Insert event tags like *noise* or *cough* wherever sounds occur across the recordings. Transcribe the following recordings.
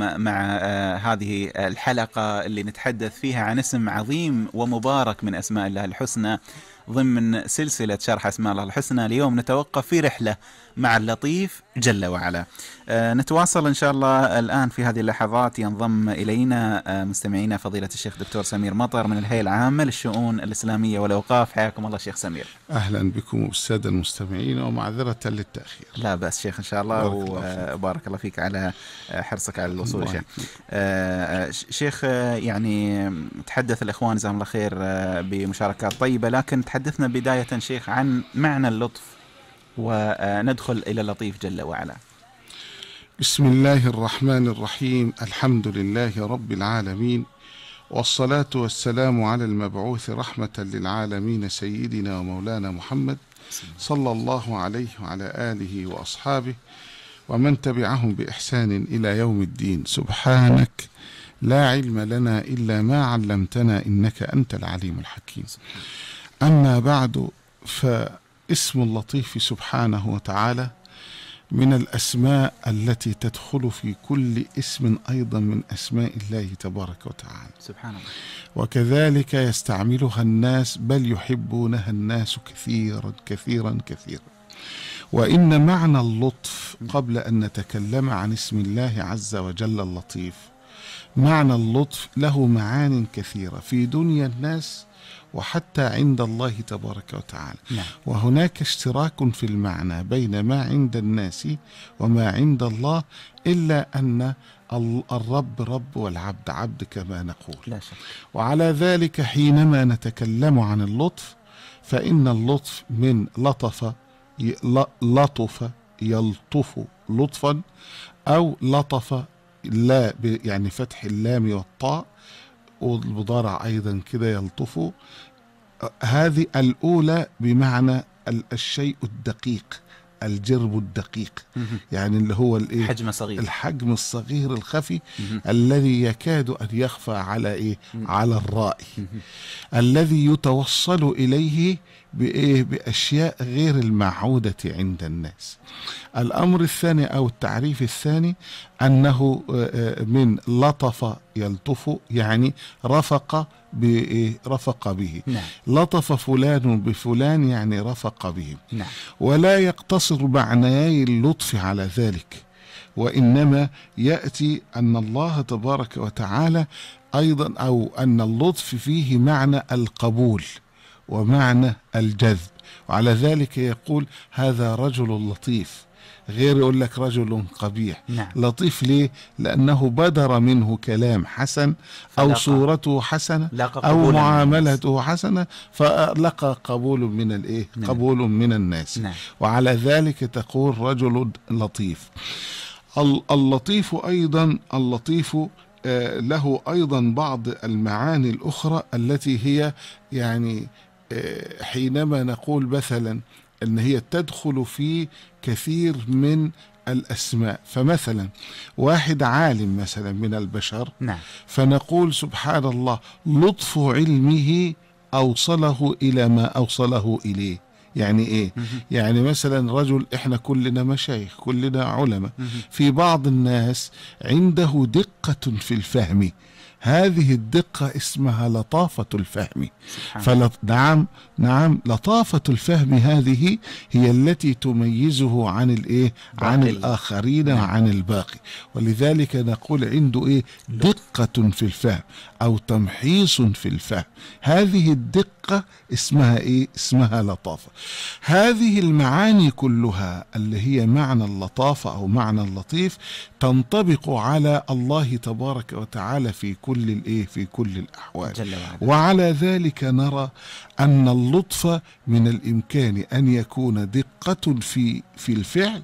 مع آه، هذه الحلقة اللي نتحدث فيها عن اسم عظيم ومبارك من أسماء الله الحسنى ضمن سلسلة شرح أسماء الله الحسنى اليوم نتوقف في رحلة مع اللطيف جل وعلا آه، نتواصل إن شاء الله الآن في هذه اللحظات ينضم إلينا آه، مستمعينا فضيلة الشيخ دكتور سمير مطر من الهيئة العامة للشؤون الإسلامية والأوقاف حياكم الله شيخ سمير أهلا بكم أستاذ المستمعين ومعذرة للتأخير لا بأس شيخ إن شاء الله وبارك الله فيك على آه، حرصك على الوصول شيخ شيخ يعني تحدث الإخوان جزاهم الله خير بمشاركات طيبة لكن تحدثنا بداية شيخ عن معنى اللطف وندخل إلى لطيف جل وعلا بسم الله الرحمن الرحيم الحمد لله رب العالمين والصلاة والسلام على المبعوث رحمة للعالمين سيدنا ومولانا محمد صلى الله عليه وعلى آله وأصحابه ومن تبعهم بإحسان إلى يوم الدين سبحانك لا علم لنا إلا ما علمتنا إنك أنت العليم الحكيم أما بعد ف اسم اللطيف سبحانه وتعالى من الأسماء التي تدخل في كل اسم أيضا من أسماء الله تبارك وتعالى سبحان الله وكذلك يستعملها الناس بل يحبونها الناس كثيرا كثيرا كثيرا وإن معنى اللطف قبل أن نتكلم عن اسم الله عز وجل اللطيف معنى اللطف له معان كثيرة في دنيا الناس وحتى عند الله تبارك وتعالى نعم. وهناك اشتراك في المعنى بين ما عند الناس وما عند الله إلا أن الرب رب والعبد عبد كما نقول لا شك. وعلى ذلك حينما نتكلم عن اللطف فإن اللطف من لطف لطف يلطف لطفا أو لطف لا يعني فتح اللام والطاء والمضارع أيضا كده يلطفوا هذه الأولى بمعنى الشيء الدقيق الجرب الدقيق يعني اللي هو الايه حجم صغير الحجم الصغير الخفي الذي يكاد ان يخفى على ايه على الرائي الذي يتوصل اليه بإيه بأشياء غير المعهودة عند الناس الأمر الثاني أو التعريف الثاني أنه آه، آه، من لطف يلطف يعني رفق رفق به نعم. لطف فلان بفلان يعني رفق به نعم. ولا يقتصر معنياي اللطف على ذلك وإنما يأتي أن الله تبارك وتعالى أيضا أو أن اللطف فيه معنى القبول ومعنى الجذب وعلى ذلك يقول هذا رجل لطيف غير يقول لك رجل قبيح نعم. لطيف ليه لأنه بدر منه كلام حسن أو فلقى. صورته حسنة أو معاملته حسنة فلقى قبول من الإيه نعم. قبول من الناس نعم. وعلى ذلك تقول رجل لطيف اللطيف أيضا اللطيف آه، له أيضا بعض المعاني الأخرى التي هي يعني حينما نقول مثلا ان هي تدخل في كثير من الاسماء فمثلا واحد عالم مثلا من البشر نعم. فنقول سبحان الله لطف علمه اوصله الى ما اوصله اليه يعني ايه يعني مثلا رجل احنا كلنا مشايخ كلنا علماء في بعض الناس عنده دقه في الفهم هذه الدقة اسمها لطافة الفهم فلط... نعم نعم لطافة الفهم هذه هي التي تميزه عن الايه عن الآخرين وعن نعم. الباقي ولذلك نقول عنده ايه نعم. دقة في الفهم أو تمحيص في الفهم هذه الدقة اسمها إيه؟ اسمها لطافة هذه المعاني كلها اللي هي معنى اللطافة أو معنى اللطيف تنطبق على الله تبارك وتعالى في كل الإيه؟ في كل الأحوال جل وعلا. وعلى ذلك نرى أن اللطف من الإمكان أن يكون دقة في في الفعل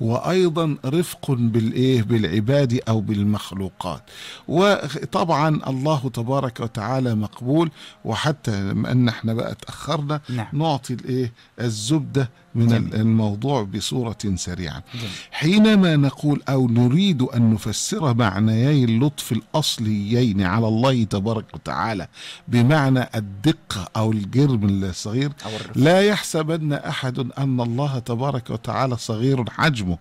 وأيضا رفق بالإيه بالعباد أو بالمخلوقات وطبعا الله تبارك وتعالى مقبول وحتى لما أن احنا بقى تأخرنا نعم. نعطي الإيه الزبدة من جميل. الموضوع بصورة سريعة جميل. حينما نقول أو نريد أن نفسر معنيي اللطف الأصليين على الله تبارك وتعالى بمعنى الدقة أو الجرم الصغير أو لا يحسبن أحد أن الله تبارك وتعالى صغير حجمه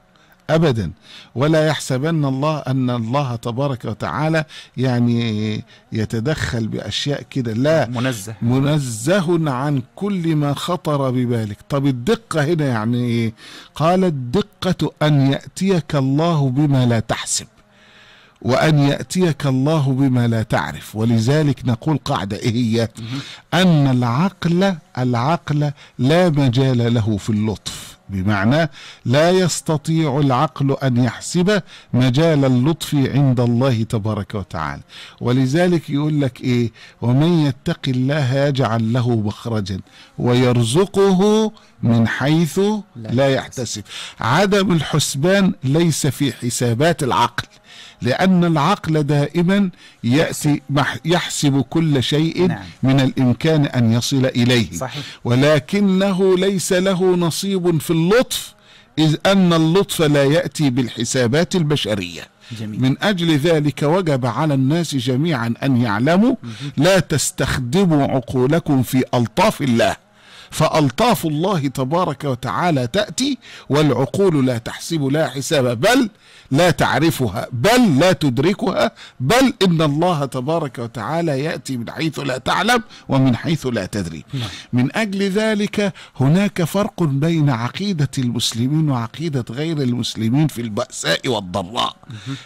ابدا ولا يحسبن الله ان الله تبارك وتعالى يعني يتدخل باشياء كده لا منزه منزه عن كل ما خطر ببالك طب الدقه هنا يعني ايه قال الدقه ان ياتيك الله بما لا تحسب وأن يأتيك الله بما لا تعرف ولذلك نقول قاعدة إيه هي أن العقل العقل لا مجال له في اللطف بمعنى لا يستطيع العقل أن يحسب مجال اللطف عند الله تبارك وتعالى ولذلك يقول لك إيه ومن يتق الله يجعل له مخرجا ويرزقه من حيث لا يحتسب عدم الحسبان ليس في حسابات العقل لأن العقل دائما يأتي يحسب كل شيء نعم. من الإمكان أن يصل إليه صحيح. ولكنه ليس له نصيب في اللطف إذ أن اللطف لا يأتي بالحسابات البشرية جميل. من أجل ذلك وجب على الناس جميعا أن يعلموا لا تستخدموا عقولكم في ألطاف الله فألطاف الله تبارك وتعالى تأتي والعقول لا تحسب لا حساب بل لا تعرفها بل لا تدركها بل إن الله تبارك وتعالى يأتي من حيث لا تعلم ومن حيث لا تدري نعم. من أجل ذلك هناك فرق بين عقيدة المسلمين وعقيدة غير المسلمين في البأساء والضراء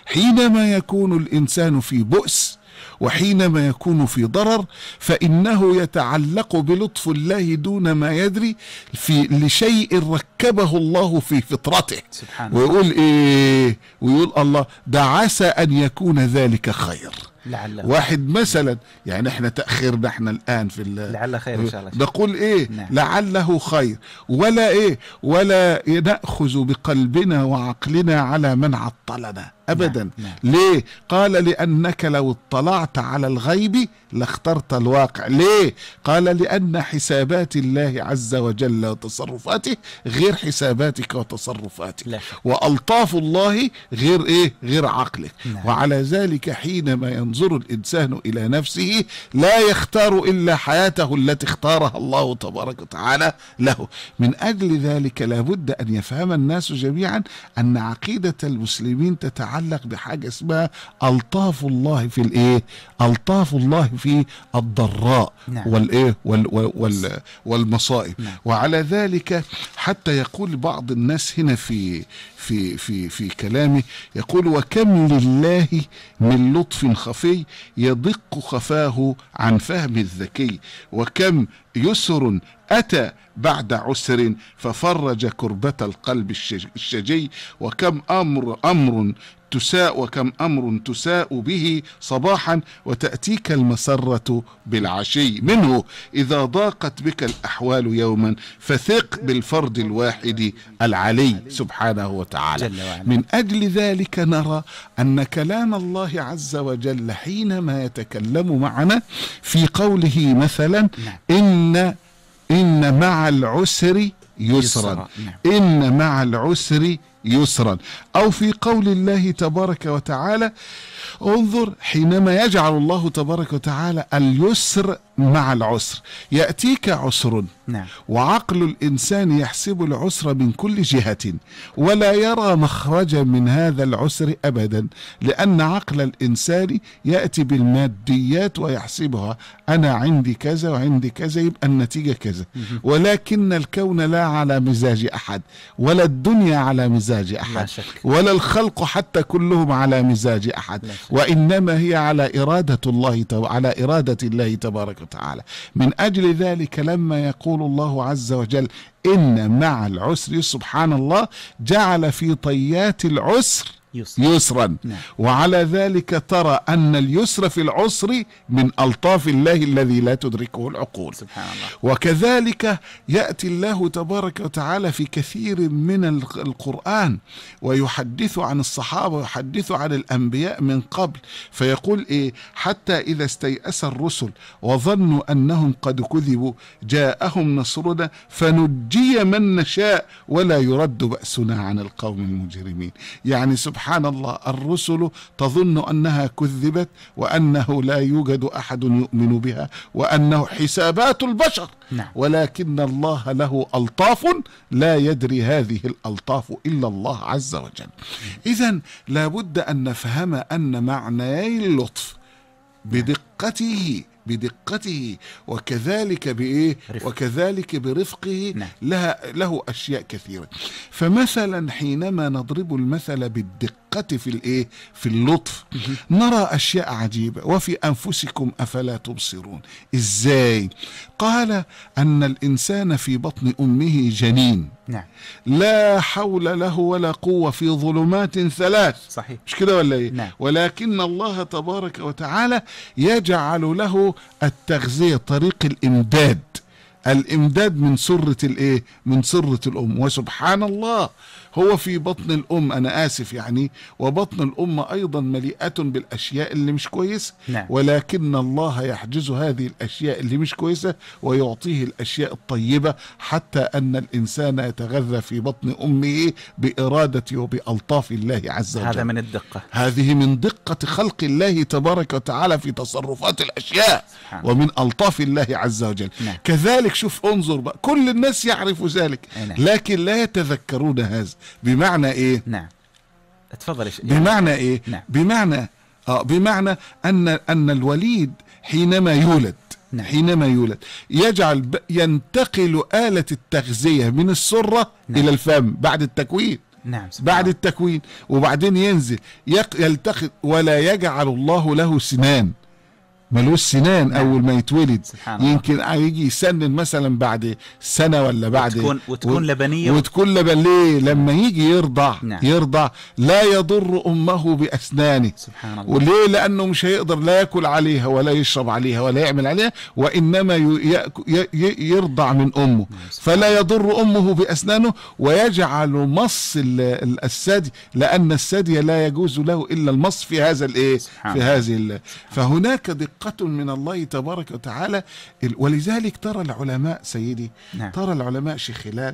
حينما يكون الإنسان في بؤس وحينما يكون في ضرر فإنه يتعلق بلطف الله دون ما يدري في لشيء ركبه الله في فطرته سبحانه ويقول إيه ويقول الله ده عسى أن يكون ذلك خير لعل واحد مثلا يعني احنا تاخيرنا احنا الان في لعل خير ان شاء الله نقول ايه نعم. لعله خير ولا ايه ولا ناخذ بقلبنا وعقلنا على من عطلنا ابدا نعم،, نعم. ليه قال لانك لو اطلعت على الغيب لاخترت الواقع ليه قال لان حسابات الله عز وجل وتصرفاته غير حساباتك وتصرفاتك لا. والطاف الله غير ايه غير عقلك نعم. وعلى ذلك حينما ينظر الانسان الى نفسه لا يختار الا حياته التي اختارها الله تبارك وتعالى له من اجل ذلك لابد ان يفهم الناس جميعا ان عقيده المسلمين تتعلق يتعلق بحاجه اسمها الطاف الله في الايه؟ الطاف الله في الضراء نعم. والايه وال وال نعم. والمصائب نعم. وعلى ذلك حتى يقول بعض الناس هنا في في في في كلامه يقول وكم لله من لطف خفي يدق خفاه عن فهم الذكي وكم يسر أتى بعد عسر ففرج كربة القلب الشجي وكم أمر أمر تساء وكم أمر تساء به صباحا وتأتيك المسرة بالعشي منه إذا ضاقت بك الأحوال يوما فثق بالفرد الواحد العلي سبحانه وتعالى وتعالى جل وعلا. من أجل ذلك نرى أن كلام الله عز وجل حينما يتكلم معنا في قوله مثلا نعم. إن إن مع العسر يسرا نعم. إن مع العسر يسرا أو في قول الله تبارك وتعالى انظر حينما يجعل الله تبارك وتعالى اليسر مع العسر يأتيك عسر نعم. وعقل الإنسان يحسب العسر من كل جهة ولا يرى مخرجا من هذا العسر أبدا لأن عقل الإنسان يأتي بالماديات ويحسبها أنا عندي كذا وعندي كذا يبقى النتيجة كذا ولكن الكون لا على مزاج أحد ولا الدنيا على مزاج أحد ولا الخلق حتى كلهم على مزاج أحد وإنما هي على إرادة الله على إرادة الله تبارك وتعالى من أجل ذلك لما يقول يقول الله عز وجل إن مع العسر سبحان الله جعل في طيات العسر يسرا, يسرا. نعم. وعلى ذلك ترى أن اليسر في العسر من ألطاف الله الذي لا تدركه العقول سبحان الله. وكذلك يأتي الله تبارك وتعالى في كثير من القرآن ويحدث عن الصحابة ويحدث عن الأنبياء من قبل فيقول إيه حتى إذا استيأس الرسل وظنوا أنهم قد كذبوا جاءهم نصرنا فنجي من نشاء ولا يرد بأسنا عن القوم المجرمين يعني سبحان سبحان الله الرسل تظن انها كذبت وانه لا يوجد احد يؤمن بها وانه حسابات البشر نعم. ولكن الله له الطاف لا يدري هذه الالطاف الا الله عز وجل اذا لابد ان نفهم ان معنيي اللطف بدقته بدقته وكذلك بايه وكذلك برفقه نعم. لها له اشياء كثيره فمثلا حينما نضرب المثل بالدقه في الايه في اللطف نرى اشياء عجيبه وفي انفسكم افلا تبصرون ازاي قال ان الانسان في بطن امه جنين نعم لا حول له ولا قوة في ظلمات ثلاث صحيح مش كده ولا ايه نعم. ولكن الله تبارك وتعالى يجعل له التغذية طريق الامداد الامداد من سرة الايه من سرة الام وسبحان الله هو في بطن الام انا اسف يعني وبطن الام ايضا مليئه بالاشياء اللي مش كويسه نعم. ولكن الله يحجز هذه الاشياء اللي مش كويسه ويعطيه الاشياء الطيبه حتى ان الانسان يتغذى في بطن امه باراده وبالطاف الله عز وجل هذا من الدقه هذه من دقه خلق الله تبارك وتعالى في تصرفات الاشياء سبحان ومن الطاف الله عز وجل نعم. كذلك شوف انظر بقى كل الناس يعرفوا ذلك نعم. لكن لا يتذكرون هذا بمعنى ايه نعم اتفضل بمعنى يعني- ايه نعم. بمعنى اه بمعنى ان ان الوليد حينما يولد نعم. حينما يولد يجعل ينتقل آلة التغذية من السرة نعم. إلى الفم بعد التكوين نعم سبحان بعد التكوين وبعدين ينزل يلتقي ولا يجعل الله له سنان ملوش سنان نعم. اول ما يتولد سبحان الله. يمكن يجي يسنن مثلا بعد سنه ولا بعد وتكون وتكون لبنيه وتكون لبن ليه لما يجي يرضع نعم. يرضع لا يضر امه باسنانه سبحان الله وليه لانه مش هيقدر لا ياكل عليها ولا يشرب عليها ولا يعمل عليها وانما يرضع من امه نعم، فلا يضر امه باسنانه ويجعل مص الثدي لان الثدي لا يجوز له الا المص في هذا الايه في هذه فهناك دقه رقة من الله تبارك وتعالى ولذلك ترى العلماء سيدي نعم. ترى العلماء شيخ نعم.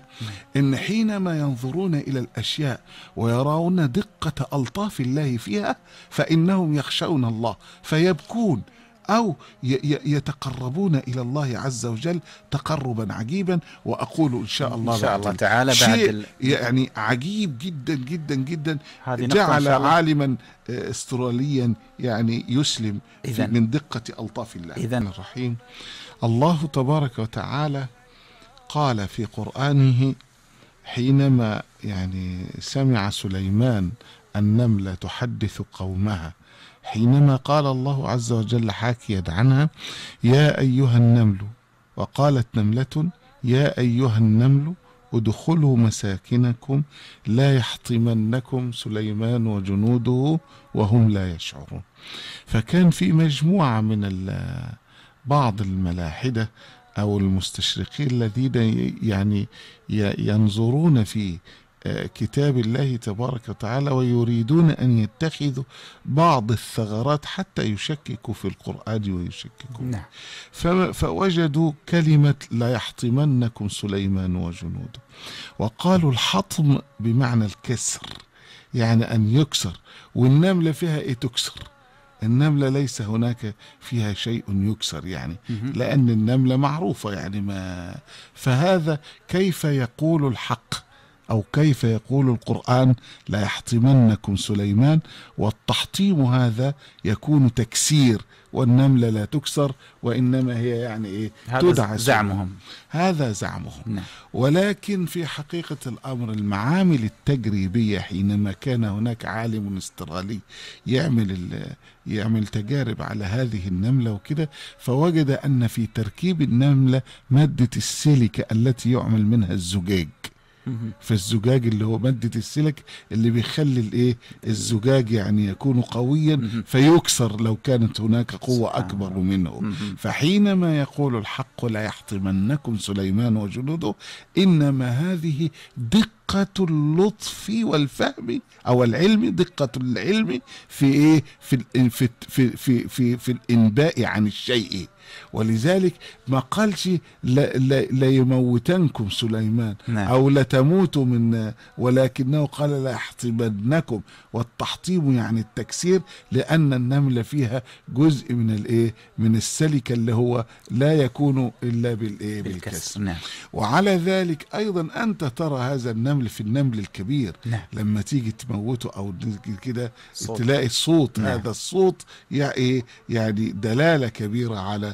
إن حينما ينظرون إلى الأشياء ويرون دقة ألطاف الله فيها فإنهم يخشون الله فيبكون أو يتقربون إلى الله عز وجل تقربا عجيبا وأقول إن شاء الله إن شاء الله تعالى بعد ال... يعني عجيب جدا جدا جدا جعل عالما آه، استراليا يعني يسلم إذن من دقة ألطاف الله إذن الرحيم الله تبارك وتعالى قال في قرآنه حينما يعني سمع سليمان النملة تحدث قومها حينما قال الله عز وجل حاكيا عنها يا أيها النمل وقالت نملة يا أيها النمل ادخلوا مساكنكم لا يحطمنكم سليمان وجنوده وهم لا يشعرون فكان في مجموعة من بعض الملاحدة أو المستشرقين الذين يعني ينظرون في كتاب الله تبارك وتعالى ويريدون أن يتخذوا بعض الثغرات حتى يشككوا في القرآن ويشككوا نعم. فوجدوا كلمة لا يحطمنكم سليمان وجنوده وقالوا الحطم بمعنى الكسر يعني أن يكسر والنملة فيها إيه تكسر النملة ليس هناك فيها شيء يكسر يعني لأن النملة معروفة يعني ما فهذا كيف يقول الحق أو كيف يقول القرآن لا يحطمنكم سليمان والتحطيم هذا يكون تكسير والنملة لا تكسر وإنما هي يعني إيه هذا تدعى زعمهم هذا زعمهم نعم. ولكن في حقيقة الأمر المعامل التجريبية حينما كان هناك عالم استرالي يعمل يعمل تجارب على هذه النملة وكده فوجد أن في تركيب النملة مادة السيليكا التي يعمل منها الزجاج فالزجاج اللي هو مادة السلك اللي بيخلي الايه الزجاج يعني يكون قويا فيكسر لو كانت هناك قوة أكبر منه فحينما يقول الحق لا يحطمنكم سليمان وجنوده إنما هذه دقة اللطف والفهم أو العلم دقة العلم في إيه في في في في في, في الإنباء عن الشيء ولذلك ما قالش ليموتنكم سليمان نعم. أو لتموتوا منا ولكنه قال لأحطبنكم والتحطيم يعني التكسير لأن النملة فيها جزء من الإيه من السلك اللي هو لا يكون إلا بالإيه بالكسر نعم. وعلى ذلك أيضا أنت ترى هذا النمل في النمل الكبير نعم. لما تيجي تموته أو كده تلاقي الصوت نعم. هذا الصوت إيه؟ يعني دلالة كبيرة على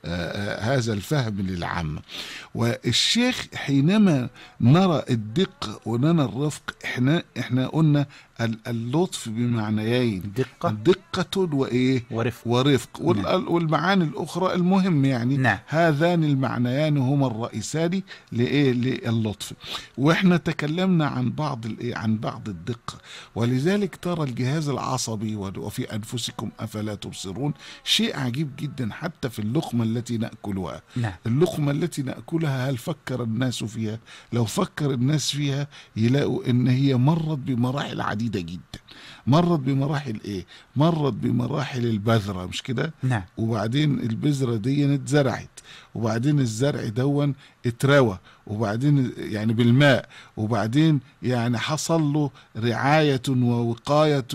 هذا الفهم للعامة والشيخ حينما نرى الدقة ونرى الرفق احنا احنا قلنا اللطف بمعنيين دقة دقة وإيه ورفق, ورفق. نعم. والمعاني الأخرى المهم يعني نعم. هذان المعنيان هما الرئيسان لإيه للطف وإحنا تكلمنا عن بعض الإيه عن بعض الدقة ولذلك ترى الجهاز العصبي وفي أنفسكم أفلا تبصرون شيء عجيب جدا حتى في اللقمة التي ناكلها نعم. اللقمه التي ناكلها هل فكر الناس فيها لو فكر الناس فيها يلاقوا ان هي مرت بمراحل عديده جدا مرت بمراحل ايه مرت بمراحل البذره مش كده نعم وبعدين البذره دي اتزرعت وبعدين الزرع دون اتروى وبعدين يعني بالماء وبعدين يعني حصل له رعاية ووقاية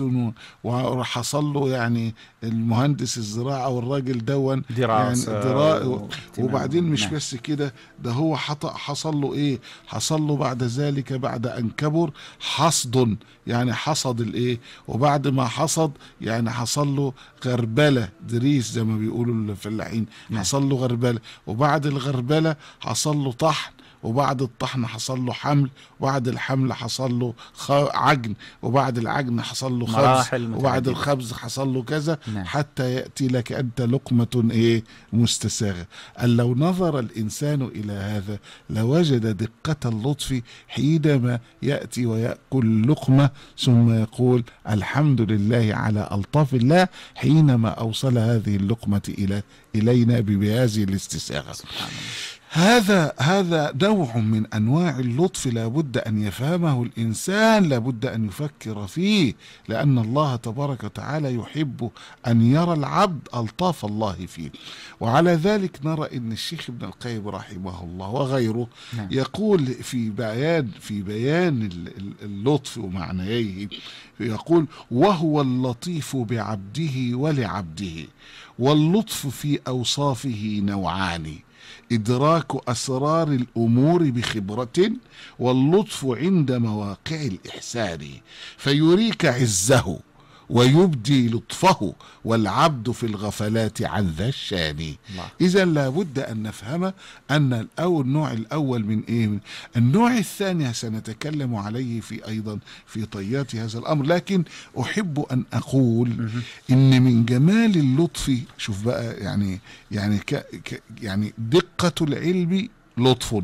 وحصل له يعني المهندس الزراعة والراجل دون يعني دراسة يعني درا... وبعدين مش نعم. بس كده ده هو حصل له ايه حصل له بعد ذلك بعد ان كبر حصد يعني حصد الايه وبعد ما حصد يعني حصل له غربله دريس زي ما بيقولوا الفلاحين نعم. حصل له غربله وبعد الغربله حصل له طحن وبعد الطحن حصل له حمل وبعد الحمل حصل له خ... عجن وبعد العجن حصل له خبز وبعد الخبز حصل له كذا نعم. حتى يأتي لك أنت لقمة إيه مستساغة قال لو نظر الإنسان إلى هذا لوجد دقة اللطف حينما يأتي ويأكل لقمة ثم يقول الحمد لله على ألطاف الله حينما أوصل هذه اللقمة إلى إلينا بهذه الاستساغة سبحان الله. هذا هذا نوع من انواع اللطف لابد ان يفهمه الانسان لابد ان يفكر فيه لان الله تبارك وتعالى يحب ان يرى العبد الطاف الله فيه وعلى ذلك نرى ان الشيخ ابن القيم رحمه الله وغيره نعم. يقول في بيان في بيان اللطف ومعنيه يقول وهو اللطيف بعبده ولعبده واللطف في اوصافه نوعان إدراك أسرار الأمور بخبرة واللطف عند مواقع الإحسان فيريك عزه ويبدي لطفه والعبد في الغفلات عن ذا الشان إذا لابد أن نفهم أن الأول النوع الأول من إيه النوع الثاني سنتكلم عليه في أيضا في طيات هذا الأمر لكن أحب أن أقول إن من جمال اللطف شوف بقى يعني يعني ك ك يعني دقة العلم لطف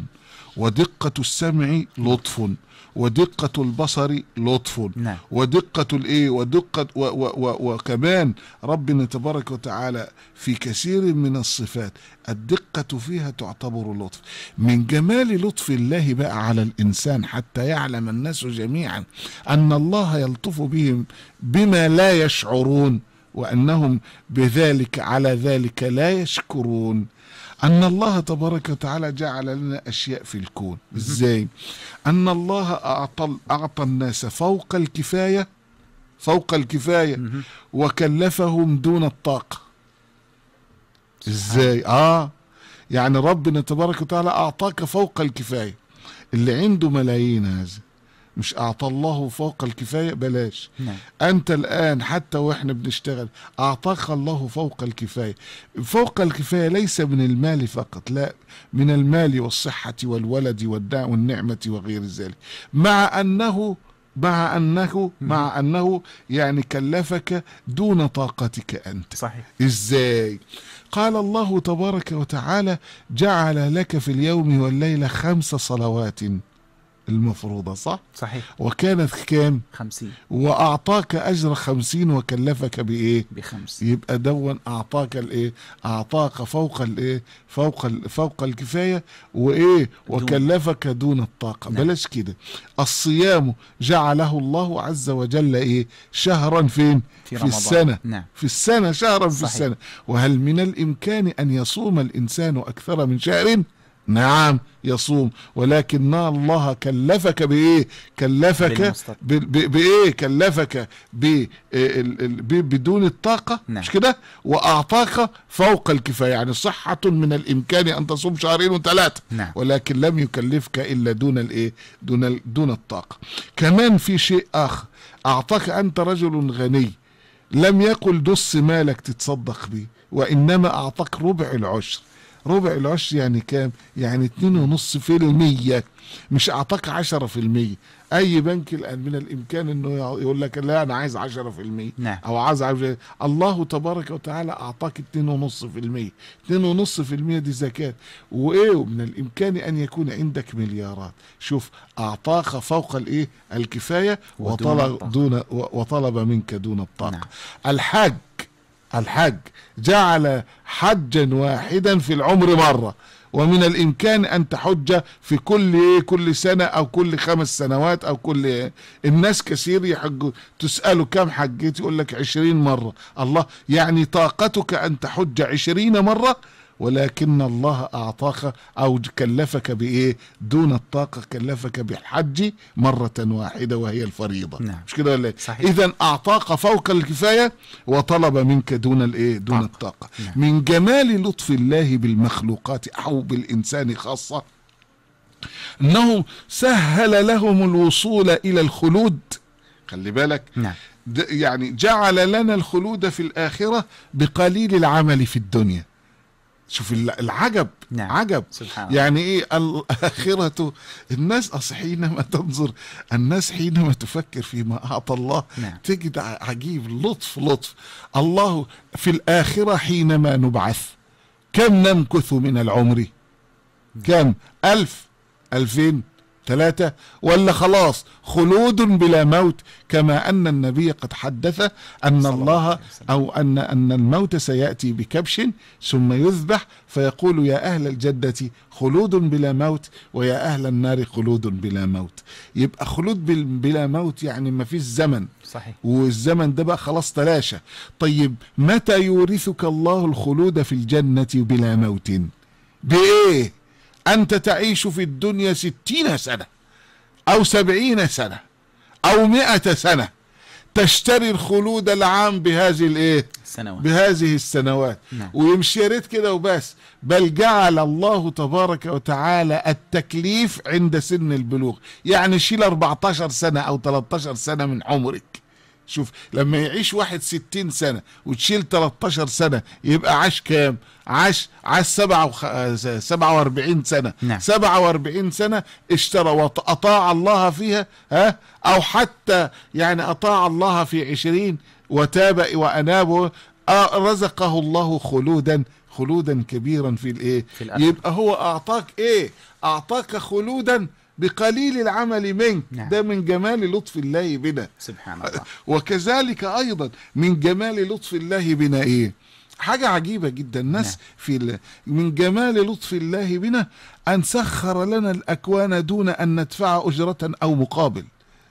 ودقة السمع لطف ودقة البصر لطف نعم. ودقة الايه ودقة و و و وكمان ربنا تبارك وتعالى في كثير من الصفات الدقة فيها تعتبر لطف من جمال لطف الله بقى على الإنسان حتى يعلم الناس جميعا أن الله يلطف بهم بما لا يشعرون وأنهم بذلك على ذلك لا يشكرون أن الله تبارك وتعالى جعل لنا أشياء في الكون إزاي أن الله أعطى, أعطى الناس فوق الكفاية فوق الكفاية وكلفهم دون الطاقة إزاي آه يعني ربنا تبارك وتعالى أعطاك فوق الكفاية اللي عنده ملايين هذا مش أعطى الله فوق الكفاية بلاش نعم. أنت الآن حتى وإحنا بنشتغل أعطاك الله فوق الكفاية فوق الكفاية ليس من المال فقط لا من المال والصحة والولد والنعمة وغير ذلك مع أنه مع أنه مع أنه يعني كلفك دون طاقتك أنت صحيح إزاي قال الله تبارك وتعالى جعل لك في اليوم والليلة خمس صلوات المفروضة صح؟ صحيح وكانت كام؟ خمسين وأعطاك أجر خمسين وكلفك بإيه؟ بخمس يبقى دون أعطاك الإيه؟ أعطاك فوق الإيه؟ فوق فوق الكفاية وإيه؟ وكلفك دون الطاقة نعم. بلاش كده الصيام جعله الله عز وجل إيه؟ شهرا فين؟ في, في السنة نعم. في السنة شهرا صحيح. في السنة وهل من الإمكان أن يصوم الإنسان أكثر من شهر؟ نعم يصوم ولكن الله كلفك بايه كلفك بايه كلفك بدون الطاقه نعم. مش كده واعطاك فوق الكفايه يعني صحه من الامكان ان تصوم شهرين وثلاثه نعم. ولكن لم يكلفك الا دون الايه دون دون الطاقه كمان في شيء اخر اعطاك انت رجل غني لم يقل دس مالك تتصدق به وانما اعطاك ربع العشر ربع العشر يعني كام يعني 2.5% مش اعطاك 10% اي بنك الان من الامكان انه يقول لك لا انا عايز 10% نعم. او عايز الله تبارك وتعالى اعطاك 2.5% 2.5% دي زكاه وايه من الامكان ان يكون عندك مليارات شوف اعطاك فوق الايه الكفايه وطلب دون وطلب منك دون الطاقه نعم. الحاج الحج جعل حجا واحدا في العمر مرة ومن الامكان ان تحج في كل كل سنة او كل خمس سنوات او كل الناس كثير يحج تسأله كم حجيت يقول لك عشرين مرة الله يعني طاقتك ان تحج عشرين مرة ولكن الله أعطاك أو كلفك بإيه دون الطاقة كلفك بالحج مرة واحدة وهي الفريضة نعم. مش كده ولا إيه إذا أعطاك فوق الكفاية وطلب منك دون الإيه دون طاقة. الطاقة نعم. من جمال لطف الله بالمخلوقات أو بالإنسان خاصة أنه سهل لهم الوصول إلى الخلود خلي بالك نعم. يعني جعل لنا الخلود في الآخرة بقليل العمل في الدنيا شوف العجب نعم. عجب سبحان يعني ايه الاخره الناس اصل حينما تنظر الناس حينما تفكر فيما اعطى الله نعم. تجد عجيب لطف لطف الله في الاخره حينما نبعث كم نمكث من العمر كم الف الفين ثلاثة ولا خلاص خلود بلا موت كما أن النبي قد حدث أن الله أو أن أن الموت سيأتي بكبش ثم يذبح فيقول يا أهل الجدة خلود بلا موت ويا أهل النار خلود بلا موت يبقى خلود بلا موت يعني ما فيش زمن صحيح والزمن ده بقى خلاص تلاشى طيب متى يورثك الله الخلود في الجنة بلا موت بإيه أنت تعيش في الدنيا ستين سنة أو سبعين سنة أو مئة سنة تشتري الخلود العام بهذه الايه السنوات. بهذه السنوات نعم. ويمشي يا ريت كده وبس بل جعل الله تبارك وتعالى التكليف عند سن البلوغ يعني شيل 14 سنة أو 13 سنة من عمرك شوف لما يعيش واحد 60 سنة وتشيل 13 سنة يبقى عاش كام عاش عاش 47 سنة نعم. 47 سنة اشترى وأطاع الله فيها ها أو حتى يعني أطاع الله في 20 وتاب وأناب رزقه الله خلودا خلودا كبيرا في الايه في يبقى هو اعطاك ايه اعطاك خلودا بقليل العمل منك نعم. ده من جمال لطف الله بنا سبحان الله *laughs* وكذلك أيضا من جمال لطف الله بنا إيه حاجة عجيبة جدا الناس نعم. في من جمال لطف الله بنا أن سخر لنا الأكوان دون أن ندفع أجرة أو مقابل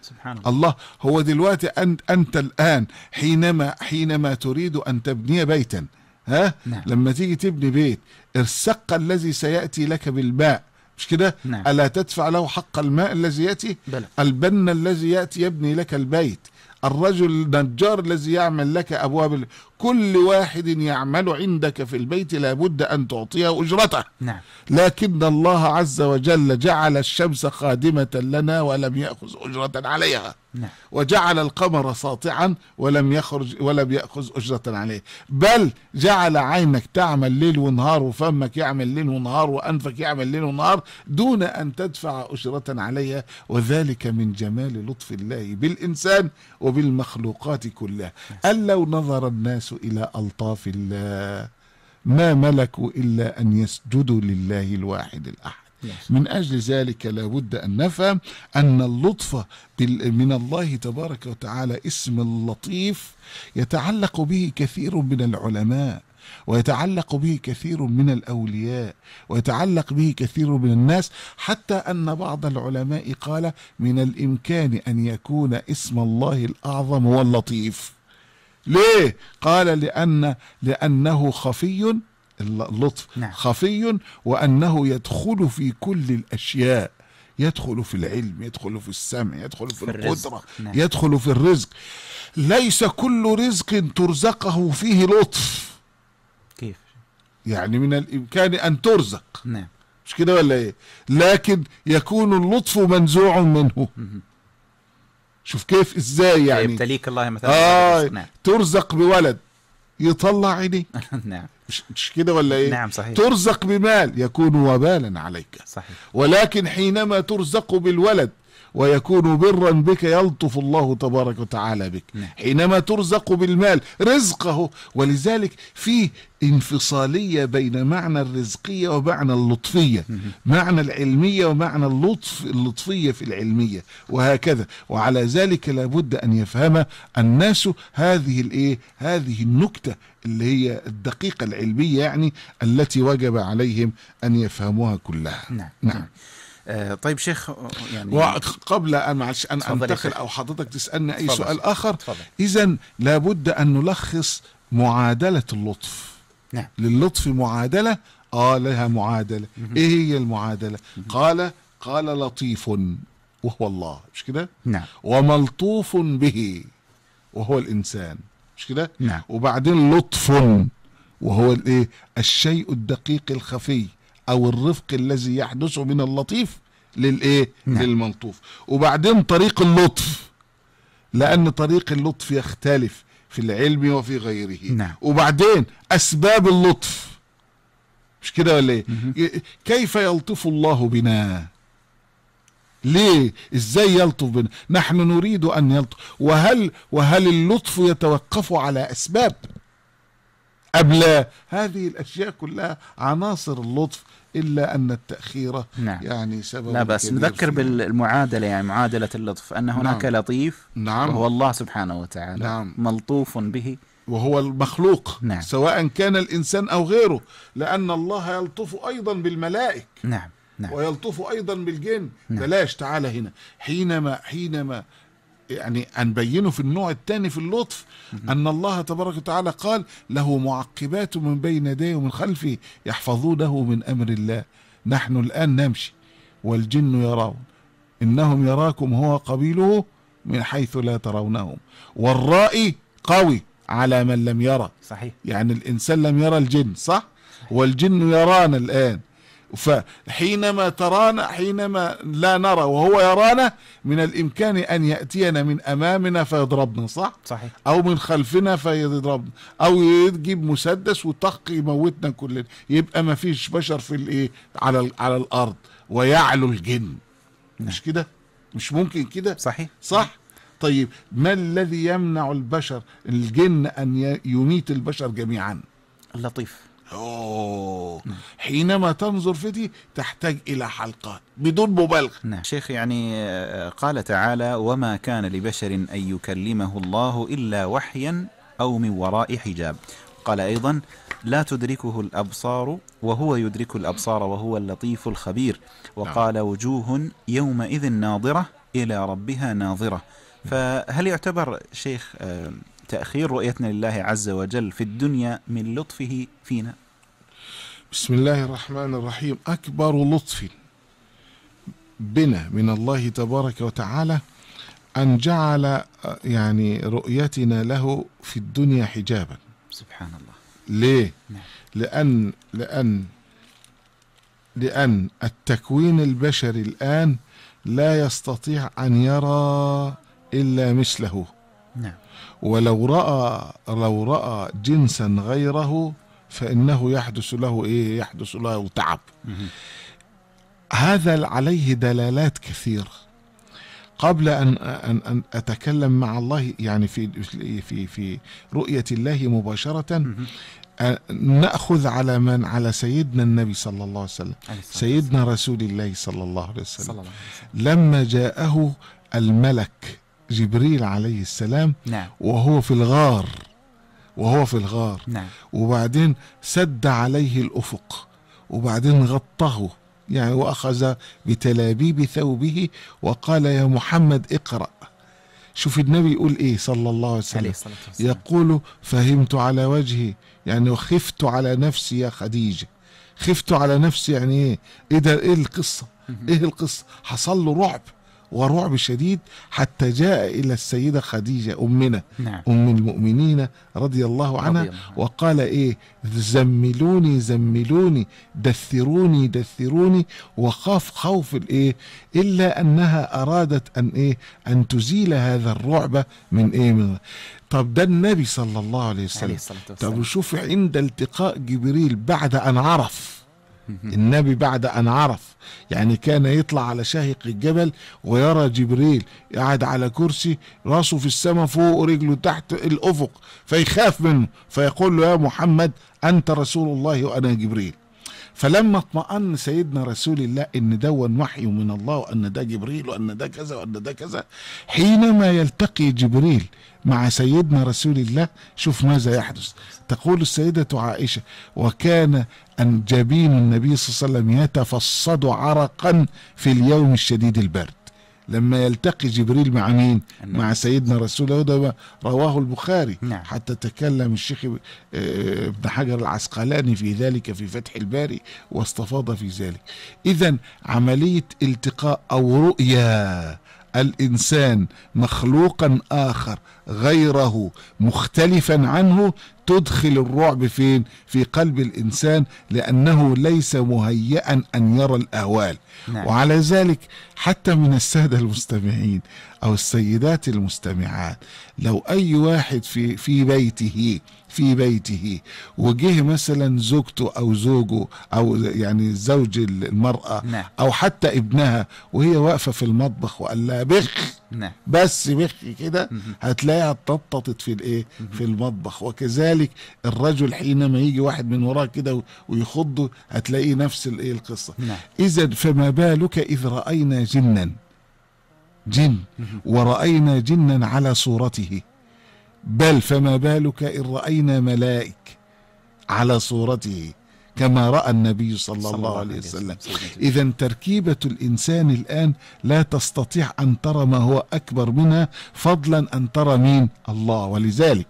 سبحان الله. الله هو دلوقتي أنت, أنت الآن حينما حينما تريد أن تبني بيتا ها نعم. لما تيجي تبني بيت السق الذي سيأتي لك بالماء مش كده نعم. ألا تدفع له حق الماء الذي يأتي بلى. البن الذي يأتي يبني لك البيت الرجل النجار الذي يعمل لك أبواب كل واحد يعمل عندك في البيت لابد أن تعطيه أجرته نعم. لكن الله عز وجل جعل الشمس خادمة لنا ولم يأخذ أجرة عليها نعم. وجعل القمر ساطعا ولم يخرج ولم يأخذ أجرة عليه بل جعل عينك تعمل ليل ونهار وفمك يعمل ليل ونهار وأنفك يعمل ليل ونهار دون أن تدفع أجرة عليها وذلك من جمال لطف الله بالإنسان وبالمخلوقات كلها نعم. أن لو نظر الناس إلى ألطاف الله ما ملكوا إلا أن يسجدوا لله الواحد الأحد من أجل ذلك لابد أن نفهم أن اللطف من الله تبارك وتعالى اسم اللطيف يتعلق به كثير من العلماء ويتعلق به كثير من الأولياء ويتعلق به كثير من الناس حتى أن بعض العلماء قال من الإمكان أن يكون اسم الله الأعظم هو اللطيف ليه قال لأن لأنه خفي اللطف نعم. خفي وأنه يدخل في كل الأشياء يدخل في العلم يدخل في السمع يدخل في, في القدرة نعم. يدخل في الرزق ليس كل رزق ترزقه فيه لطف كيف يعني من الإمكان أن ترزق نعم مش كده ولا إيه لكن يكون اللطف منزوع منه شوف كيف ازاي يعني يبتليك الله مثلا آه ترزق بولد يطلع عينيك *laughs* نعم مش, مش كده ولا ايه نعم صحيح ترزق بمال يكون وبالا عليك صحيح ولكن حينما ترزق بالولد ويكون برا بك يلطف الله تبارك وتعالى بك نعم. حينما ترزق بالمال رزقه ولذلك في انفصالية بين معنى الرزقية ومعنى اللطفية معنى العلمية ومعنى اللطف اللطفية في العلمية وهكذا وعلى ذلك لابد أن يفهم الناس هذه الايه هذه النكتة اللي هي الدقيقة العلمية يعني التي وجب عليهم أن يفهموها كلها نعم, نعم. نعم. آه، طيب شيخ آه، آه، يعني وقبل ان معلش ان انتقل او حضرتك تسالني اي سؤال شيخ. اخر اذا لابد ان نلخص معادله اللطف نعم للطف معادله اه لها معادله مم. ايه هي المعادله مم. قال قال لطيف وهو الله مش كده نعم وملطوف به وهو الانسان مش كده نعم وبعدين لطف وهو الايه الشيء الدقيق الخفي او الرفق الذي يحدث من اللطيف للايه نعم. للملطوف وبعدين طريق اللطف لان طريق اللطف يختلف في العلم وفي غيره نعم. وبعدين اسباب اللطف مش كده ولا ايه كيف يلطف الله بنا ليه ازاي يلطف بنا نحن نريد ان يلطف وهل وهل اللطف يتوقف على اسباب قبل هذه الأشياء كلها عناصر اللطف إلا أن التأخير نعم. يعني سبب لا بس نذكر بالمعادلة يعني معادلة اللطف أن هناك نعم. لطيف نعم. وهو الله سبحانه وتعالى نعم. ملطوف به وهو المخلوق نعم. سواء كان الإنسان أو غيره لأن الله يلطف أيضا بالملائك نعم. نعم. ويلطف أيضا بالجن نعم. بلاش تعال هنا حينما حينما يعني أن بينه في النوع الثاني في اللطف أن الله تبارك وتعالى قال له معقبات من بين يديه ومن خلفه يحفظونه من أمر الله نحن الآن نمشي والجن يرون إنهم يراكم هو قبيله من حيث لا ترونهم والرائي قوي على من لم يرى صحيح يعني الإنسان لم يرى الجن صح, صحيح. والجن يرانا الآن فحينما ترانا حينما لا نرى وهو يرانا من الامكان ان ياتينا من امامنا فيضربنا صح صحيح او من خلفنا فيضربنا او يجيب مسدس وطق يموتنا كلنا يبقى ما فيش بشر في الايه على على الارض ويعلو الجن مش نعم. كده مش ممكن كده صحيح صح طيب ما الذي يمنع البشر الجن ان يميت البشر جميعا اللطيف أوه. حينما تنظر دي تحتاج إلى حلقات بدون مبالغة نعم شيخ يعني آه، قال تعالى وما كان لبشر أن يكلمه الله إلا وحيا أو من وراء حجاب قال أيضا لا تدركه الأبصار وهو يدرك الأبصار وهو اللطيف الخبير نعم. وقال وجوه يومئذ ناظرة إلى ربها ناظرة فهل يعتبر شيخ آه، تأخير رؤيتنا لله عز وجل في الدنيا من لطفه فينا بسم الله الرحمن الرحيم أكبر لطف بنا من الله تبارك وتعالى أن جعل يعني رؤيتنا له في الدنيا حجابا سبحان الله ليه؟ نعم. لأن لأن لأن التكوين البشري الآن لا يستطيع أن يرى إلا مثله نعم. ولو رأى لو رأى جنسا غيره فإنه يحدث له إيه يحدث له تعب هذا عليه دلالات كثيرة قبل أن, أن, أن أتكلم مع الله يعني في, في, في رؤية الله مباشرة نأخذ على من على سيدنا النبي صلى الله عليه وسلم سيدنا رسول الله صلى الله عليه وسلم لما جاءه الملك جبريل عليه السلام نعم. وهو في الغار وهو في الغار نعم. وبعدين سد عليه الأفق وبعدين غطه يعني وأخذ بتلابيب ثوبه وقال يا محمد اقرأ شوف النبي يقول ايه صلى الله عليه وسلم عليه يقول فهمت على وجهي يعني وخفت على نفسي يا خديجة خفت على نفسي يعني ايه ايه ده ايه القصة ايه القصة حصل له رعب ورعب شديد حتى جاء إلى السيدة خديجة أمنا نعم. أم المؤمنين رضي الله عنها رضي الله. وقال إيه زملوني زملوني دثروني دثروني وخاف خوف الإيه إلا أنها أرادت أن إيه أن تزيل هذا الرعب من إيه من طب ده النبي صلى الله عليه وسلم عليه طب وشوف عند التقاء جبريل بعد أن عرف النبي بعد أن عرف يعني كان يطلع على شاهق الجبل ويرى جبريل قاعد على كرسي راسه في السماء فوق رجله تحت الأفق فيخاف منه فيقول له يا محمد أنت رسول الله وأنا جبريل فلما اطمأن سيدنا رسول الله ان ده وحي من الله وان ده جبريل وان ده كذا وان ده كذا حينما يلتقي جبريل مع سيدنا رسول الله شوف ماذا يحدث تقول السيدة عائشة وكان أنجبين النبي صلى الله عليه وسلم يتفصد عرقا في اليوم الشديد البرد لما يلتقي جبريل مع مين نعم. مع سيدنا رسول الله رواه البخاري نعم. حتى تكلم الشيخ آه، ابن حجر العسقلاني في ذلك في فتح الباري واستفاض في ذلك إذا عملية التقاء أو رؤية الانسان مخلوقا اخر غيره مختلفا عنه تدخل الرعب فين في قلب الانسان لانه ليس مهيئا ان يرى الاهوال نعم. وعلى ذلك حتى من الساده المستمعين او السيدات المستمعات لو اي واحد في في بيته في بيته وجه مثلا زوجته او زوجه او يعني زوج المراه نعم. او حتى ابنها وهي واقفه في المطبخ وقال لها بخ نعم. بس بخ كده هتلاقيها اتططت في الايه في المطبخ وكذلك الرجل حينما يجي واحد من وراه كده ويخضه هتلاقيه نفس الايه القصه نعم. اذا فما بالك اذ راينا جنا جن ورأينا جنا على صورته بل فما بالك إن رأينا ملائك على صورته كما رأى النبي صلى, صلى الله عليه وسلم إذا تركيبة الإنسان الآن لا تستطيع أن ترى ما هو أكبر منها فضلا أن ترى مين الله ولذلك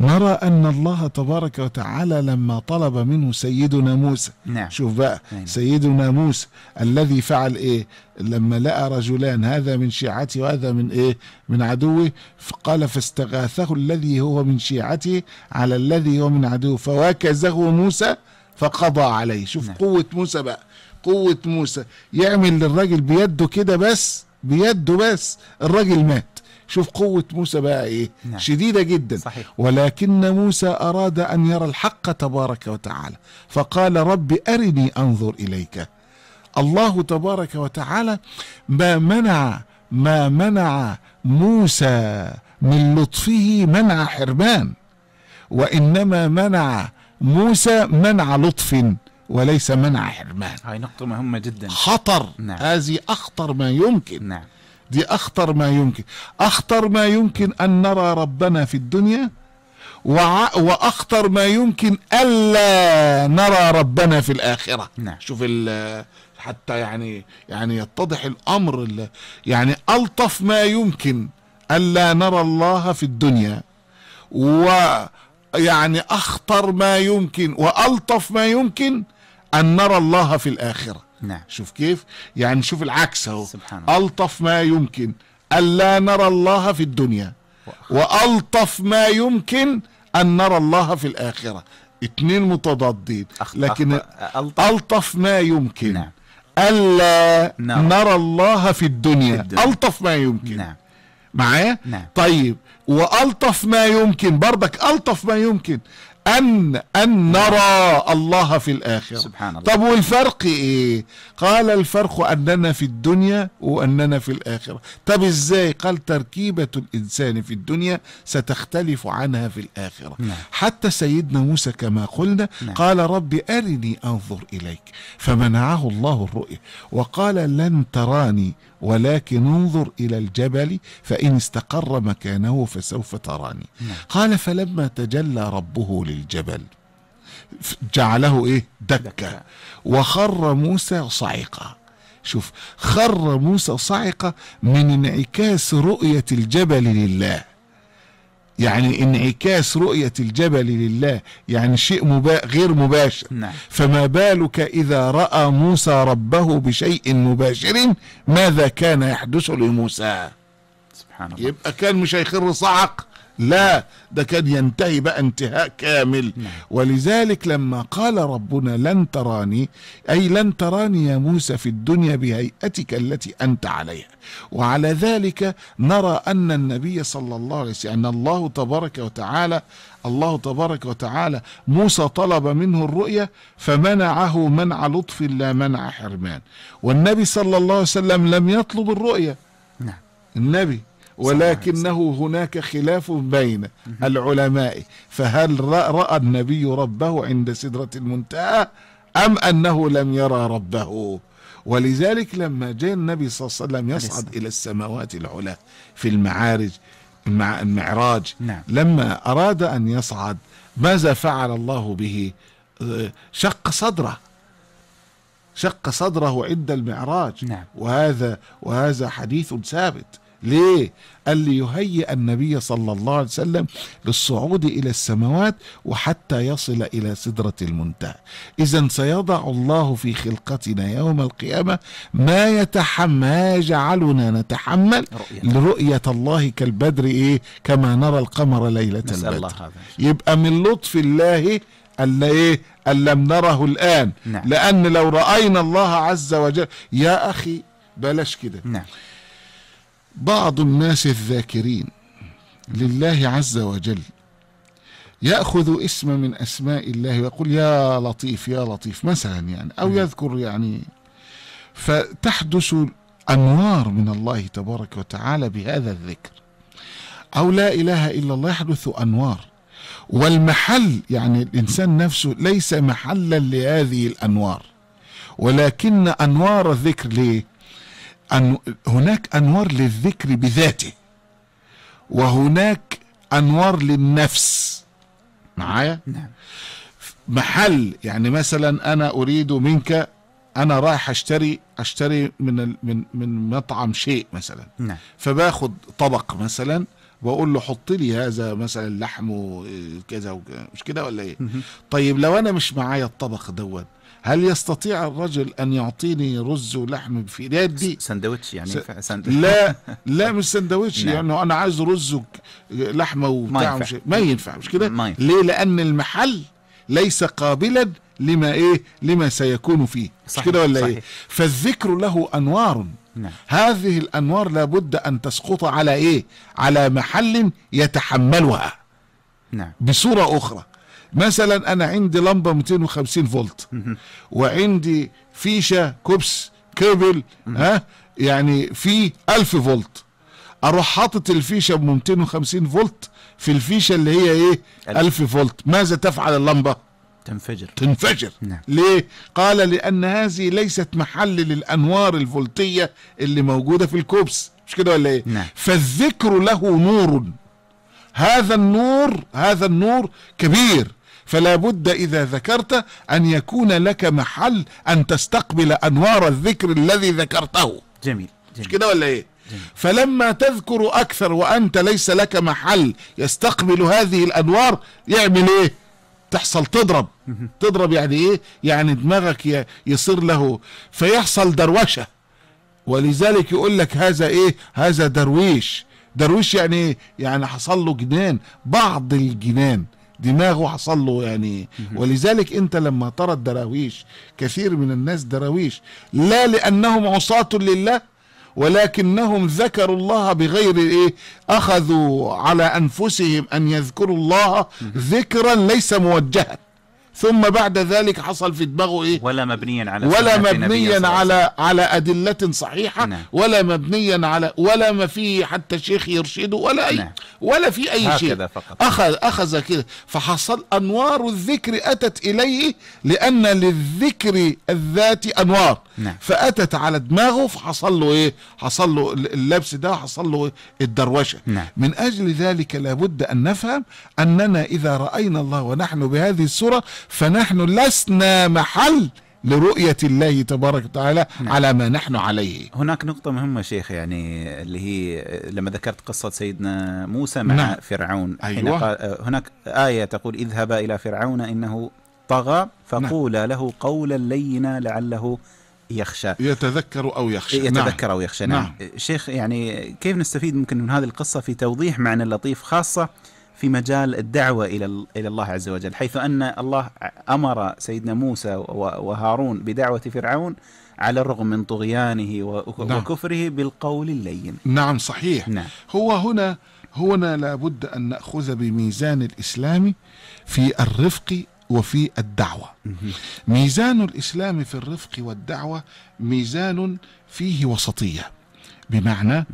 نرى أن الله تبارك وتعالى لما طلب منه سيدنا موسى نعم. شوف بقى نعم. سيدنا موسى الذي فعل إيه لما لقى رجلان هذا من شيعتي وهذا من ايه من عدوي فقال فاستغاثه الذي هو من شيعته على الذي هو من عدوه فوكزه موسى فقضى عليه شوف نعم. قوة موسى بقى قوة موسى يعمل للراجل بيده كده بس بيده بس الراجل مات شوف قوة موسى بقى ايه نعم. شديدة جدا صحيح. ولكن موسى أراد أن يرى الحق تبارك وتعالى فقال رب أرني أنظر إليك الله تبارك وتعالى ما منع ما منع موسى من لطفه منع حرمان وإنما منع موسى منع لطف وليس منع حرمان هاي نقطة مهمة جدا خطر نعم. هذه أخطر ما يمكن نعم. دي أخطر ما يمكن أخطر ما يمكن أن نرى ربنا في الدنيا وع... وأخطر ما يمكن ألا نرى ربنا في الآخرة نعم. شوف ال... حتى يعني يعني يتضح الأمر يعني ألطف ما يمكن ألا نرى الله في الدنيا و يعني أخطر ما يمكن وألطف ما يمكن أن نرى الله في الآخرة نعم. شوف كيف يعني شوف العكس اهو ألطف ما يمكن ألا نرى الله في الدنيا وألطف ما يمكن أن نرى الله في الآخرة اثنين متضادين لكن ألطف. ألطف ما يمكن نعم. ألا نرى. نرى الله في الدنيا, في الدنيا. ألطف ما يمكن نعم. معايا نعم. طيب والطف ما يمكن برضك الطف ما يمكن أن أن نعم. نرى الله في الآخرة سبحان الله طب والفرق إيه؟ قال الفرق أننا في الدنيا وأننا في الآخرة طب إزاي؟ قال تركيبة الإنسان في الدنيا ستختلف عنها في الآخرة نعم. حتى سيدنا موسى كما قلنا نعم. قال رب أرني أنظر إليك فمنعه الله الرؤية وقال لن تراني ولكن انظر إلى الجبل فإن استقر مكانه فسوف تراني نعم. قال فلما تجلى ربه للجبل جعله إيه دكة وخر موسى صعقة شوف خر موسى صعقة من انعكاس رؤية الجبل لله يعني انعكاس نعم. رؤية الجبل لله يعني شيء مبا غير مباشر نعم. فما بالك إذا رأى موسى ربه بشيء مباشر ماذا كان يحدث لموسى سبحان الله يبقى كان مش هيخر صعق لا ده كان ينتهي بقى انتهاء كامل نعم. ولذلك لما قال ربنا لن تراني أي لن تراني يا موسى في الدنيا بهيئتك التي أنت عليها وعلى ذلك نرى أن النبي صلى الله عليه وسلم أن الله تبارك وتعالى الله تبارك وتعالى موسى طلب منه الرؤية فمنعه منع لطف لا منع حرمان والنبي صلى الله عليه وسلم لم يطلب الرؤية نعم. النبي ولكنه هناك خلاف بين العلماء فهل رأى النبي ربه عند سدرة المنتهى أم أنه لم يرى ربه ولذلك لما جاء النبي صلى الله عليه وسلم يصعد إلى السماوات العلى في المعارج مع المعراج نعم. لما أراد أن يصعد ماذا فعل الله به شق صدره شق صدره عند المعراج نعم. وهذا وهذا حديث ثابت ليه قال لي يهيئ النبي صلى الله عليه وسلم للصعود إلى السماوات وحتى يصل إلى سدرة المنتهى إذا سيضع الله في خلقتنا يوم القيامة ما يتحمل ما يجعلنا نتحمل لرؤية الله كالبدر إيه كما نرى القمر ليلة البدر الله يبقى من لطف الله ألا إيه أن لم نره الآن نعم. لأن لو رأينا الله عز وجل يا أخي بلاش كده نعم بعض الناس الذاكرين لله عز وجل ياخذ اسم من اسماء الله ويقول يا لطيف يا لطيف مثلا يعني او يذكر يعني فتحدث انوار من الله تبارك وتعالى بهذا الذكر او لا اله الا الله يحدث انوار والمحل يعني الانسان نفسه ليس محلا لهذه الانوار ولكن انوار الذكر ليه أن هناك أنوار للذكر بذاته وهناك أنوار للنفس معايا نعم. محل يعني مثلا أنا أريد منك أنا رايح أشتري أشتري من من من مطعم شيء مثلا نعم. فباخد طبق مثلا بقول له حط لي هذا مثلا لحم وكذا آه، مش كده ولا ايه طيب لو انا مش معايا الطبق دوت هل يستطيع الرجل أن يعطيني رز ولحم في يدي سندوتش يعني س... لا لا *laughs* مش سندوتش نعم. يعني أنا عايز رز ولحمة وبتاع ما ينفع, ما ينفع مش كده ليه لأن المحل ليس قابلا لما ايه لما سيكون فيه صحيح مش كده ولا إيه؟ صحيح. ايه فالذكر له انوار نعم. هذه الانوار لابد ان تسقط على ايه على محل يتحملها نعم. بصوره اخرى مثلا انا عندي لمبه 250 فولت وعندي فيشه كوبس كيبل ها يعني في 1000 فولت اروح حاطط الفيشه ب 250 فولت في الفيشه اللي هي ايه 1000 فولت ماذا تفعل اللمبه تنفجر تنفجر نعم. ليه قال لان هذه ليست محل للانوار الفولتيه اللي موجوده في الكوبس مش كده ولا ايه نعم. فالذكر له نور هذا النور هذا النور كبير فلا بد إذا ذكرت أن يكون لك محل أن تستقبل أنوار الذكر الذي ذكرته جميل, جميل. مش كده ولا إيه جميل. فلما تذكر أكثر وأنت ليس لك محل يستقبل هذه الأنوار يعمل إيه تحصل تضرب تضرب يعني إيه يعني دماغك يصير له فيحصل دروشة ولذلك يقول لك هذا إيه هذا درويش درويش يعني ايه يعني حصل له جنان بعض الجنان دماغه حصل له يعني ولذلك انت لما ترى الدراويش كثير من الناس دراويش لا لانهم عصاة لله ولكنهم ذكروا الله بغير ايه اخذوا على انفسهم ان يذكروا الله ذكرا ليس موجها ثم بعد ذلك حصل في دماغه ايه ولا مبنيا على ولا مبنيا على على ادله صحيحه نعم. ولا مبنيا على ولا ما فيه حتى شيخ يرشده ولا اي نعم. ولا في اي شيء فقط. اخذ اخذ كده فحصل انوار الذكر اتت اليه لان للذكر الذاتي انوار نعم. فاتت على دماغه فحصل له ايه حصل له اللبس ده حصل له الدروشه نعم. من اجل ذلك لابد ان نفهم اننا اذا راينا الله ونحن بهذه الصوره فنحن لسنا محل لرؤية الله تبارك وتعالى نعم. على ما نحن عليه هناك نقطة مهمة شيخ يعني اللي هي لما ذكرت قصة سيدنا موسى مع نعم. فرعون أيوة. قال هناك آية تقول اذهبا إلى فرعون إنه طغى فقولا نعم. له قولا لينا لعله يخشى يتذكر أو يخشى نعم. يتذكر نعم. أو يخشى نعم. نعم شيخ يعني كيف نستفيد ممكن من هذه القصة في توضيح معنى اللطيف خاصة في مجال الدعوة إلى إلى الله عز وجل حيث أن الله أمر سيدنا موسى وهارون بدعوة فرعون على الرغم من طغيانه نعم. وكفره نعم. بالقول اللين نعم صحيح نعم. هو هنا هنا لابد أن نأخذ بميزان الإسلام في الرفق وفي الدعوة ميزان الإسلام في الرفق والدعوة ميزان فيه وسطية بمعنى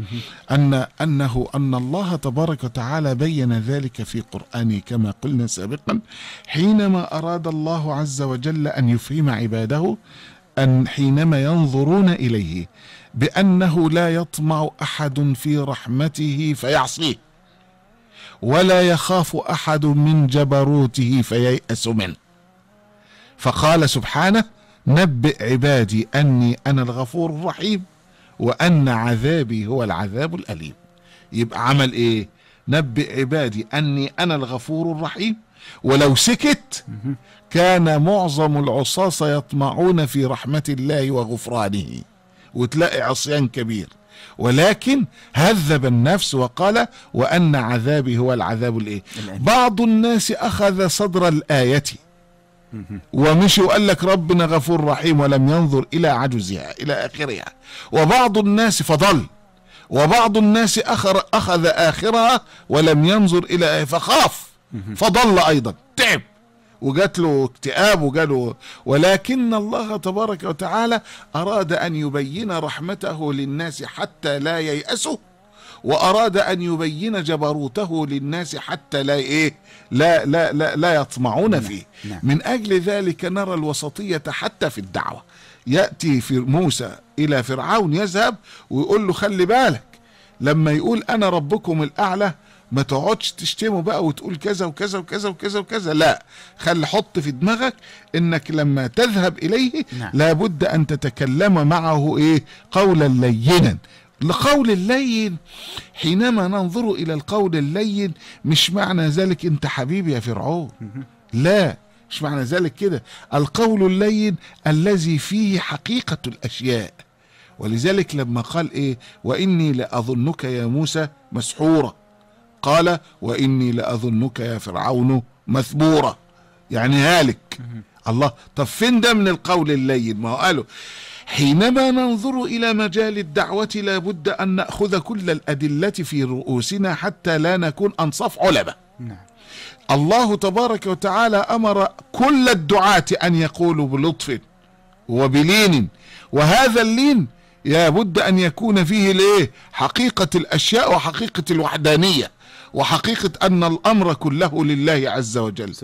أن أنه أن الله تبارك وتعالى بين ذلك في قرآنه كما قلنا سابقا حينما أراد الله عز وجل أن يفهم عباده أن حينما ينظرون إليه بأنه لا يطمع أحد في رحمته فيعصيه ولا يخاف أحد من جبروته فييأس منه فقال سبحانه نبئ عبادي أني أنا الغفور الرحيم وأن عذابي هو العذاب الأليم يبقى عمل إيه نبئ عبادي أني أنا الغفور الرحيم ولو سكت كان معظم العصاة يطمعون في رحمة الله وغفرانه وتلاقي عصيان كبير ولكن هذب النفس وقال وأن عذابي هو العذاب الإيه بعض الناس أخذ صدر الآية ومشي وقال لك ربنا غفور رحيم ولم ينظر إلى عجزها إلى آخرها وبعض الناس فضل وبعض الناس أخر أخذ آخرها ولم ينظر إلى فخاف فضل أيضا تعب وجات له اكتئاب وجاله ولكن الله تبارك وتعالى أراد أن يبين رحمته للناس حتى لا ييأسوا وأراد أن يبين جبروته للناس حتى لا إيه لا لا لا, لا يطمعون نعم، فيه نعم. من أجل ذلك نرى الوسطية حتى في الدعوة يأتي في موسى إلى فرعون يذهب ويقول له خلي بالك لما يقول أنا ربكم الأعلى ما تقعدش تشتمه بقى وتقول كذا وكذا وكذا وكذا وكذا لا خلي حط في دماغك انك لما تذهب اليه نعم. لابد ان تتكلم معه ايه قولا لينا لقول اللين حينما ننظر إلى القول اللين مش معنى ذلك أنت حبيبي يا فرعون لا مش معنى ذلك كده القول اللين الذي فيه حقيقة الأشياء ولذلك لما قال إيه وإني لأظنك يا موسى مسحورة قال وإني لأظنك يا فرعون مثبورة يعني هالك الله طب فين ده من القول اللين ما هو قاله حينما ننظر إلى مجال الدعوة لا بد أن نأخذ كل الأدلة في رؤوسنا حتى لا نكون أنصاف علبة نعم. الله تبارك وتعالى أمر كل الدعاة أن يقولوا بلطف وبلين وهذا اللين بد أن يكون فيه ليه حقيقة الأشياء وحقيقة الوحدانية وحقيقة أن الأمر كله لله عز وجل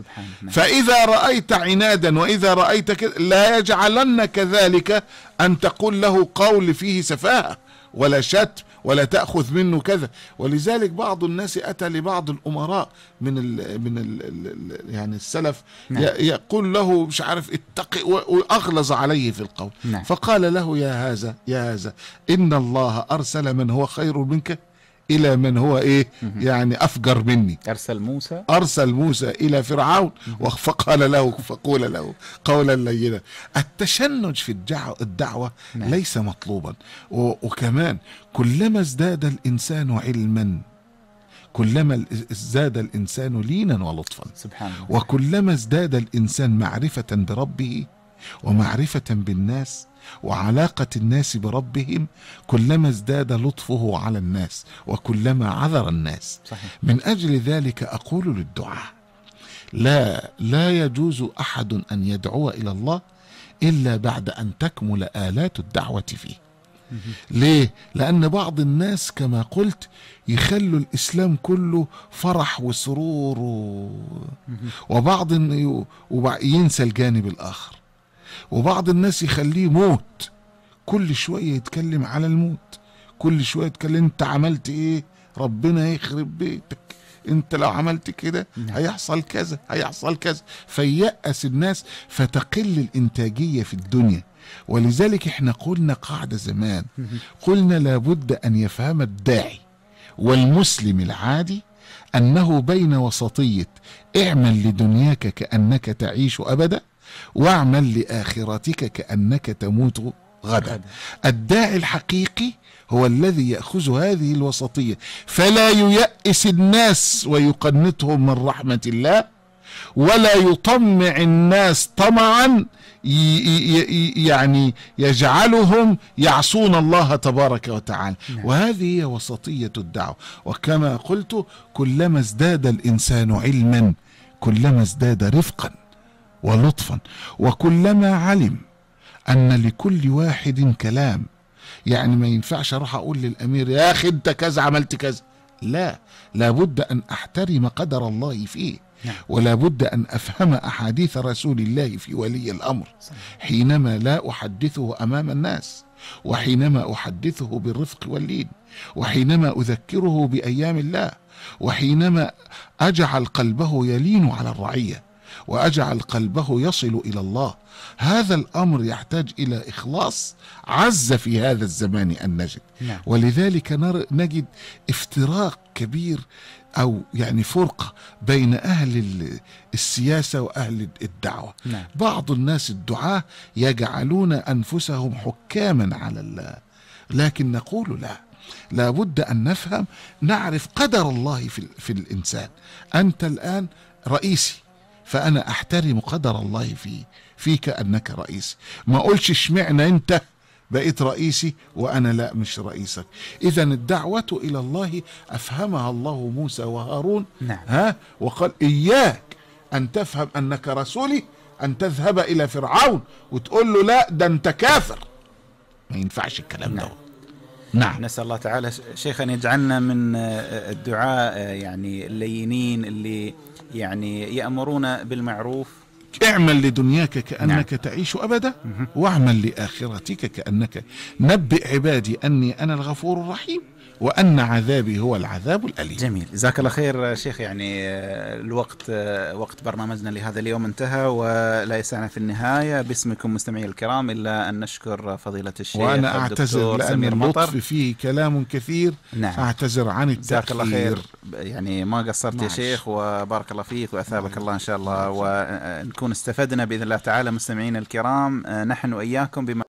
فإذا رأيت عنادا وإذا رأيت كذا لا يجعلن كذلك أن تقول له قول فيه سفاهة ولا شتم ولا تأخذ منه كذا ولذلك بعض الناس أتى لبعض الأمراء من الـ من الـ يعني السلف نعم. يقول له مش عارف اتق وأغلظ عليه في القول نعم. فقال له يا هذا يا هذا إن الله أرسل من هو خير منك إلى من هو إيه يعني أفجر مني أرسل موسى أرسل موسى إلى فرعون فقال له فقول له قولا لينا التشنج في الدعوة نعم. ليس مطلوبا وكمان كلما ازداد الإنسان علما كلما ازداد الإنسان لينا ولطفا سبحان وكلما ازداد الإنسان معرفة بربه ومعرفة بالناس وعلاقه الناس بربهم كلما ازداد لطفه على الناس وكلما عذر الناس صحيح. من اجل ذلك اقول للدعاء لا لا يجوز احد ان يدعو الى الله الا بعد ان تكمل الات الدعوه فيه ليه؟ لأن بعض الناس كما قلت يخلوا الإسلام كله فرح وسرور و... وبعض ينسى الجانب الآخر وبعض الناس يخليه موت كل شوية يتكلم على الموت كل شوية يتكلم انت عملت ايه ربنا يخرب بيتك انت لو عملت كده نعم. هيحصل كذا هيحصل كذا فييأس الناس فتقل الانتاجية في الدنيا ولذلك احنا قلنا قاعدة زمان قلنا لابد ان يفهم الداعي والمسلم العادي انه بين وسطية اعمل لدنياك كأنك تعيش ابدا واعمل لآخرتك كأنك تموت غدا الداعي الحقيقي هو الذي يأخذ هذه الوسطية فلا ييأس الناس ويقنطهم من رحمة الله ولا يطمع الناس طمعا يعني يجعلهم يعصون الله تبارك وتعالى نعم. وهذه هي وسطية الدعوة وكما قلت كلما ازداد الإنسان علما كلما ازداد رفقا ولطفا وكلما علم ان لكل واحد كلام يعني ما ينفعش اروح اقول للامير يا اخي انت كذا عملت كذا لا لابد ان احترم قدر الله فيه نعم. ولا بد ان افهم احاديث رسول الله في ولي الامر حينما لا احدثه امام الناس وحينما احدثه بالرفق واللين وحينما اذكره بايام الله وحينما اجعل قلبه يلين على الرعيه واجعل قلبه يصل الى الله هذا الامر يحتاج الى اخلاص عز في هذا الزمان ان نجد نعم. ولذلك نجد افتراق كبير او يعني فرقه بين اهل السياسه واهل الدعوه نعم. بعض الناس الدعاه يجعلون انفسهم حكاما على الله لكن نقول لا لابد ان نفهم نعرف قدر الله في, في الانسان انت الان رئيسي فأنا أحترم قدر الله في فيك أنك رئيس ما أقولش اشمعنى أنت بقيت رئيسي وأنا لا مش رئيسك إذا الدعوة إلى الله أفهمها الله موسى وهارون نعم. ها وقال إياك أن تفهم أنك رسولي أن تذهب إلى فرعون وتقول له لا ده أنت كافر ما ينفعش الكلام نعم. ده نعم نسأل الله تعالى شيخ أن يجعلنا من الدعاء يعني اللينين اللي يعني يأمرون بالمعروف اعمل لدنياك كأنك نعم. تعيش أبدا واعمل لآخرتك كأنك نبئ عبادي أني أنا الغفور الرحيم وأن عذابي هو العذاب الأليم جميل جزاك الله خير شيخ يعني آه، الوقت آه، وقت برنامجنا لهذا اليوم انتهى ولا يسعنا في النهاية باسمكم مستمعي الكرام إلا أن نشكر فضيلة الشيخ وأنا أعتذر لأن اللطف فيه كلام كثير نعم. أعتذر عن التأخير جزاك الله خير يعني ما قصرت يا نعم. شيخ وبارك الله فيك وأثابك نعم. الله إن شاء الله نعم. ونكون استفدنا بإذن الله تعالى مستمعينا الكرام آه، نحن وإياكم بما